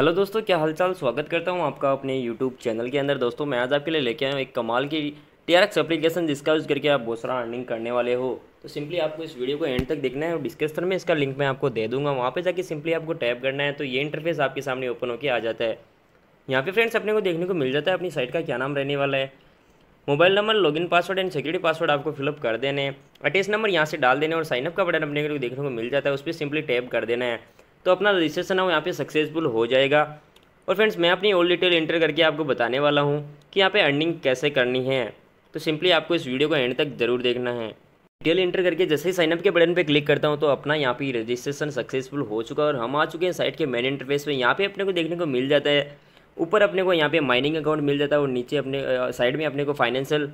hello दोस्तों क्या हालचाल स्वागत करता हूँ आपका अपने यूट्यूब चैनल के अंदर दोस्तों मैं आज आपके लिए लेके आया हूँ एक कमाल की टी आर एक्स एप्लीकेशन जिसका यूज़ करके आप बहुत सारा अर्निंग करने वाले हो तो सिंपली आपको इस वीडियो को एंड तक देखना है और डिस्क्रिप्शन में इसका लिंक मैं आपको दे दूंगा वहाँ पर जाकर सिंपली आपको टैप करना है तो ये इंटरफेस आपके सामने ओपन होकर आ जाता है यहाँ पे फ्रेंड्स अपने को देखने को मिल जाता है अपनी साइट का क्या नाम रहने वाला है mobile number login password and security password आपको फिलअप कर देने अटैच नंबर यहाँ से डाल देने और साइनअप का बटन अपने को देखने को मिल जाता है उस पर सिंपली टैप कर देना है तो अपना रजिस्ट्रेशन है वो यहाँ पे सक्सेसफुल हो जाएगा और फ्रेंड्स मैं अपनी ओल्ड डिटेल एंटर करके आपको बताने वाला हूँ कि यहाँ पे अर्निंग कैसे करनी है तो सिंपली आपको इस वीडियो को एंड तक ज़रूर देखना है डिटेल एंटर करके जैसे ही साइनअप के बटन पे क्लिक करता हूँ तो अपना यहाँ पे रजिस्ट्रेशन सक्सेसफुल हो चुका है और हम आ चुके हैं साइट के मेन इंटरफेस पे यहाँ पे अपने को देखने को मिल जाता है ऊपर अपने को यहाँ पे माइनिंग अकाउंट मिल जाता है और नीचे अपने साइड में अपने को फाइनेंशियल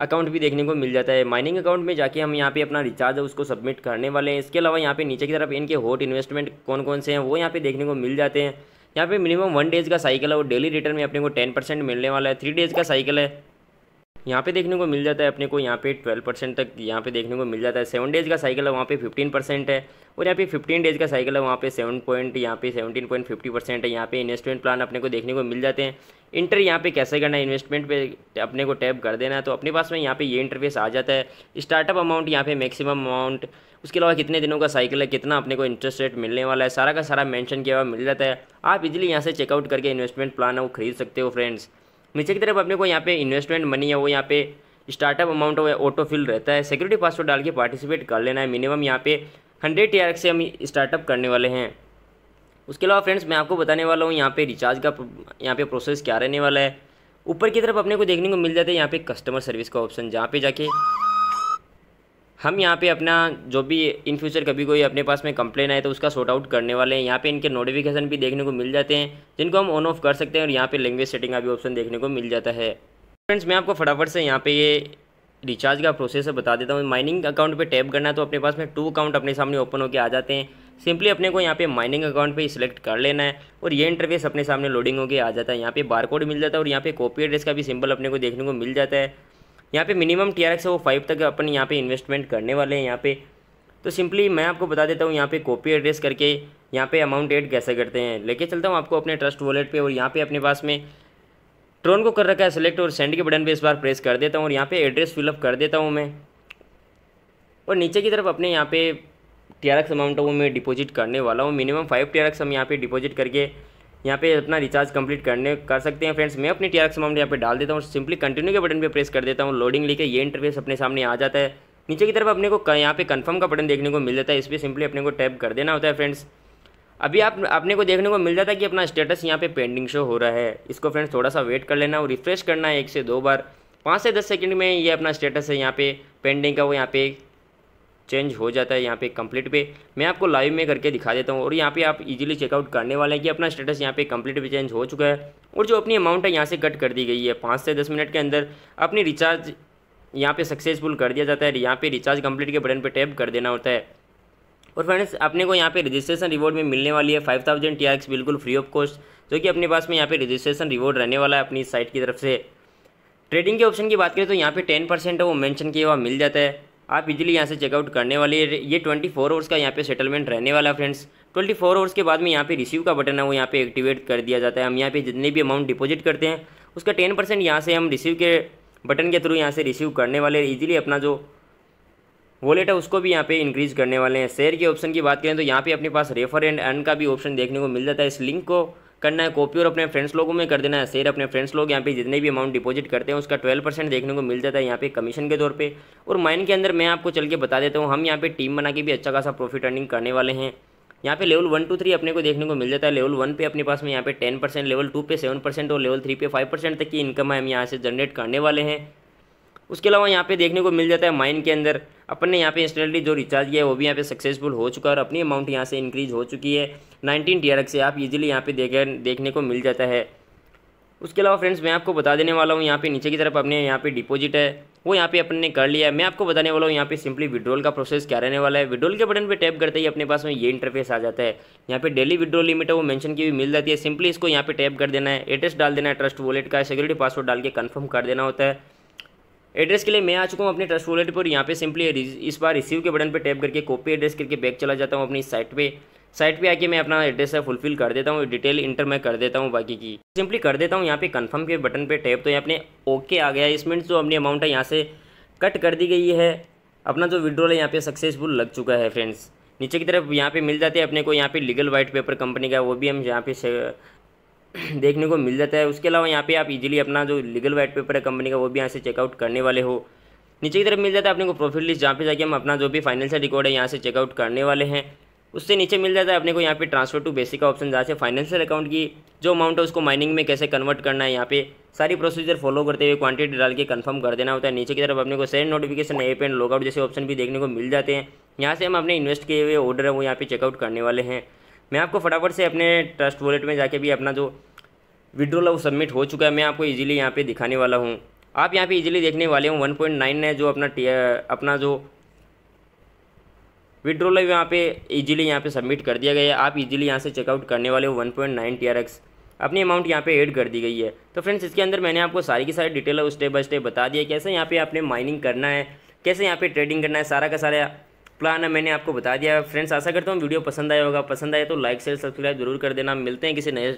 अकाउंट भी देखने को मिल जाता है माइनिंग अकाउंट में जाके हम यहाँ पे अपना रिचार्ज है उसको सबमिट करने वाले हैं इसके अलावा यहाँ पे नीचे की तरफ इनके होट इन्वेस्टमेंट कौन कौन से हैं वो यहाँ पे देखने को मिल जाते हैं यहाँ पे मिनिमम वन डेज़ का साइकिल है और डेली रिटर्न में अपने को टेन परसेंट मिलने वाला है थ्री डेज़ का साइकिल है यहाँ पे देखने को मिल जाता है अपने को यहाँ पे 12 परसेंट तक यहाँ पे देखने को मिल जाता है सेवन डेज़ का साइकिल है वहाँ पे 15 परसेंट है और यहाँ पे 15 डेज़ का साइकिल है वहाँ पे सेवन पॉइंट यहाँ पे 17.50 परसेंट है यहाँ पे इन्वेस्टमेंट प्लान अपने को देखने को मिल जाते हैं इंटर यहाँ पे कैसे करना है इन्वेस्टमेंट पे अपने को टैप कर देना है तो अपने पास में यहाँ पे ये इंटरफेस आ जाता है स्टार्टअप अमाउंट यहाँ पे मैक्सिमम अमाउंट उसके अलावा कितने दिनों का साइकिल है कितना अपने को इंटरेस्ट रेट मिलने वाला है सारा का सारा मेंशन किया हुआ मिल जाता है आप इजिली यहाँ से चेकआउट करके इन्वेस्टमेंट प्लान है वो खरीद सकते हो फ्रेंड्स नीचे की तरफ अपने को यहाँ पे इन्वेस्टमेंट मनी है वो यहाँ पे स्टार्टअप अमाउंट ऑटो फिल रहता है सिक्योरिटी पासवर्ड डाल के पार्टिसिपेट कर लेना है मिनिमम यहाँ पे हंड्रेड टी से हम स्टार्टअप करने वाले हैं उसके अलावा फ्रेंड्स मैं आपको बताने वाला हूँ यहाँ पे रिचार्ज का यहाँ पे प्रोसेस क्या रहने वाला है ऊपर की तरफ अपने को देखने को मिल जाता है यहाँ पे कस्टमर सर्विस का ऑप्शन जहाँ पे जाके हम यहाँ पे अपना जो भी इन फ्यूचर कभी कोई अपने पास में कंप्लेन आए तो उसका सॉर्ट आउट करने वाले हैं यहाँ पे इनके नोटिफिकेशन भी देखने को मिल जाते हैं जिनको हम ऑन ऑफ कर सकते हैं और यहाँ पे लैंग्वेज सेटिंग का भी ऑप्शन देखने को मिल जाता है फ्रेंड्स मैं आपको फटाफट से यहाँ पे ये रिचार्ज का प्रोसेस बता देता हूँ माइनिंग अकाउंट पर टैप करना है तो अपने पास में टू अकाउंट अपने सामने ओपन होकर आ जाते हैं सिंपली अपने को यहाँ पे माइनिंग अकाउंट पे सिलेक्ट कर लेना है और ये इंटरफेस अपने सामने लोडिंग होकर आ जाता है यहाँ पे बारकोड मिल जाता है और यहाँ पे कॉपी एड्रेस का भी सिंपल अपने को देखने को मिल जाता है यहाँ पे मिनिमम टी आर एक्स है वो फाइव तक अपन यहाँ पे इन्वेस्टमेंट करने वाले हैं यहाँ पे तो सिंपली मैं आपको बता देता हूँ यहाँ पे कॉपी एड्रेस करके यहाँ पे अमाउंट एड कैसे करते हैं लेके चलता हूँ आपको अपने ट्रस्ट वॉलेट पे और यहाँ पे अपने पास में ट्रोन को कर रखा है सेलेक्ट और सेंड के बटन पर इस बार प्रेस कर देता हूँ और यहाँ पे एड्रेस फिलअप कर देता हूँ मैं और नीचे की तरफ अपने यहाँ पे टी आर एक्स अमाउंट वो मैं डिपॉजिट करने वाला हूँ minimum five T R X हम यहाँ पे डिपॉजिट करके यहाँ पे अपना रिचार्ज कंप्लीट करने कर सकते हैं फ्रेंड्स मैं अपनी टी अमाउंट यहाँ पे डाल देता हूँ सिंपली कंटिन्यू के बटन पे प्रेस कर देता हूँ लोडिंग लेके ये इंटरफेस अपने सामने आ जाता है नीचे की तरफ अपने को यहाँ पे कंफर्म का बटन देखने को मिल जाता है इस पर सिंपली अपने को टैप कर देना होता है फ्रेंड्स अभी आप अपने को देखने को मिल जाता है कि अपना स्टेटस यहाँ पे पेंडिंग शो हो रहा है इसको फ्रेंड्स थोड़ा सा वेट कर लेना और रिफ्रेश करना है एक से दो बार पाँच से दस सेकेंड में ये अपना स्टेटस है यहाँ पे पेंडिंग का वो यहाँ पे चेंज हो जाता है यहाँ पे कंप्लीट पे मैं आपको लाइव में करके दिखा देता हूँ और यहाँ पे आप इजीली चेकआउट करने वाले हैं कि अपना स्टेटस यहाँ पे कंप्लीट पे चेंज हो चुका है और जो अपनी अमाउंट है यहाँ से कट कर दी गई है पाँच से दस मिनट के अंदर अपनी रिचार्ज यहाँ पे सक्सेसफुल कर दिया जाता है यहाँ पे रिचार्ज कंप्लीट के बटन पर टैप कर देना होता है और फ्रेंड्स अपने को यहाँ पे रजिस्ट्रेशन रिवॉर्ड में मिलने वाली है फाइव थाउजेंड बिल्कुल फ्री ऑफ कॉस्ट जो कि अपने पास में यहाँ पे रजिस्ट्रेशन रिवॉर्ड रहने वाला है अपनी साइट की तरफ से ट्रेडिंग के ऑप्शन की बात करें तो यहाँ पे टेन परसेंट वो मेंशन किया हुआ मिल जाता है आप इजीली यहाँ से चेकआउट करने वाले ये ट्वेंटी फोर आवर्स का यहाँ पे सेटलमेंट रहने वाला फ्रेंड्स ट्वेंटी फोर आवर्स के बाद में यहाँ पे रिसीव का बटन है वो यहाँ पे एक्टिवेट कर दिया जाता है हम यहाँ पे जितने भी अमाउंट डिपॉजिट करते हैं उसका टेन परसेंट यहाँ से हम रिसीव के बटन के थ्रू यहाँ से रिसीव करने वाले ईजिली अपना जो वॉलेट है उसको भी यहाँ पे इंक्रीज़ करने वाले हैं शेयर के ऑप्शन की बात करें तो यहाँ पे अपने पास रेफर एंड अर्न का भी ऑप्शन देखने को मिल जाता है इस लिंक को करना है कॉपी और अपने फ्रेंड्स लोगों में कर देना है शेयर अपने फ्रेंड्स लोग यहाँ पे जितने भी अमाउंट डिपॉजिट करते हैं उसका ट्वेल्व परसेंट देखने को मिल जाता है यहाँ पे कमीशन के तौर पे और माइन के अंदर मैं आपको चल के बता देता हूँ हम यहाँ पे टीम बना के भी अच्छा खासा प्रॉफिट अर्निंग करने वाले हैं यहाँ पे लेवल वन टू थ्री अपने को देखने को मिल जाता है लेवल वन पे अपने पास में यहाँ पे टेन परसेंट लेवल टू पे सेवन परसेंट और लेवल थ्री पे फाइव परसेंट तक की इनकम हम यहाँ से जनरेट करने वाले हैं उसके अलावा यहाँ पे देखने को मिल जाता है माइन के अंदर अपने यहाँ पे इंस्टेंटली जो रिचार्ज किया है वो भी यहाँ पे सक्सेसफुल हो चुका है और अपनी अमाउंट यहाँ से इंक्रीज हो चुकी है नाइनटीन टी से आप इजिली यहाँ पे देखे देखने को मिल जाता है उसके अलावा फ्रेंड्स मैं आपको बता देने वाला हूँ यहाँ पे नीचे की तरफ अपने यहाँ पे डिपॉजिट है वो यहाँ पे अपने ने कर लिया है मैं आपको बताने वाला हूँ यहाँ पे सिंपली विड्रॉल का प्रोसेस क्या रहने वाला है विड्रॉल के बटन पे टैप करते ही अपने पास में ये इंटरफेस आ जाता है यहाँ पे डेली विड्रॉल लिमिट है वो मेंशन की भी मिल जाती है सिंपली इसको यहाँ पे टैप कर देना है एड्रेस डाल देना है ट्रस्ट वॉलेट का सिक्योरिटी पासवर्ड डाल के कन्फर्म कर देना होता है एड्रेस के लिए मैं आ चुका हूँ अपने ट्रस्ट वॉलेट पर यहाँ पे सिंपली इस बार रिसीव के बटन पे टैप करके कॉपी एड्रेस करके बैक चला जाता हूँ अपनी साइट पे साइट पे आके मैं अपना एड्रेस है फुलफिल कर देता हूँ डिटेल इंटर मैं कर देता हूँ बाकी की सिंपली कर देता हूँ यहाँ पे कन्फर्म के बटन पर टैप तो यहाँ अपने ओके आ गया इस मिनट जो अपनी अमाउंट है यहाँ से कट कर दी गई है अपना जो विड्रॉल है यहाँ पे सक्सेसफुल लग चुका है फ्रेंड्स नीचे की तरफ यहाँ पे मिल जाते हैं अपने को यहाँ पे लीगल वाइट पेपर कंपनी का वो भी हम यहाँ पे देखने को मिल जाता है उसके अलावा यहाँ पे आप इजीली अपना जो लीगल वाइट पेपर है कंपनी का वो भी यहाँ से चेकआउट करने वाले हो नीचे की तरफ मिल जाता है अपने को प्रॉफिट लिस्ट जहाँ पे जाके हम अपना जो भी फाइनेंशियल रिकॉर्ड है यहाँ से चेकआउट करने वाले हैं उससे नीचे मिल जाता है अपने को यहाँ पे ट्रांसफर टू बेसिक का ऑप्शन जहाँ से फाइनेंशियल अकाउंट की जो अमाउंट है उसको माइनिंग में कैसे कन्वर्ट करना है यहाँ पे सारी प्रोसीजर फॉलो करते हुए क्वांटिटी डाल के कंफर्म कर देना होता है नीचे की तरफ अपने को send notification app and logout जैसे ऑप्शन भी देखने को मिल जाते हैं यहाँ से हम अपने इन्वेस्ट किए हुए ऑर्डर है वो यहाँ पे चेकआउट करने वाले हैं मैं आपको फटाफट से अपने ट्रस्ट वॉलेट में जाके भी अपना जो विड्रोल है वो सबमिट हो चुका है मैं आपको इजीली यहाँ पे दिखाने वाला हूँ आप यहाँ पे इजीली देखने वाले हूँ वन पॉइंट नाइन है जो अपना अपना जो विड्रोल है यहाँ पे इजीली यहाँ पे सबमिट कर दिया गया है आप इजीली यहाँ से चेकआउट करने वाले हो one point nine T R X अपनी अमाउंट यहाँ पे ऐड कर दी गई है तो फ्रेंड्स इसके अंदर मैंने आपको सारी की सारी डिटेल है स्टेप बाय स्टेप बता दिया कैसे यहाँ पे आपने माइनिंग करना है कैसे यहाँ पे ट्रेडिंग करना है सारा का सारा प्लान है मैंने आपको बता दिया फ्रेंड्स आशा करता हूँ वीडियो पसंद आया होगा पसंद आए तो लाइक शेयर सब्सक्राइब जरूर कर देना मिलते हैं किसी नए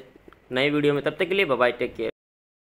नए वीडियो में तब तक के लिए बाय टेक केयर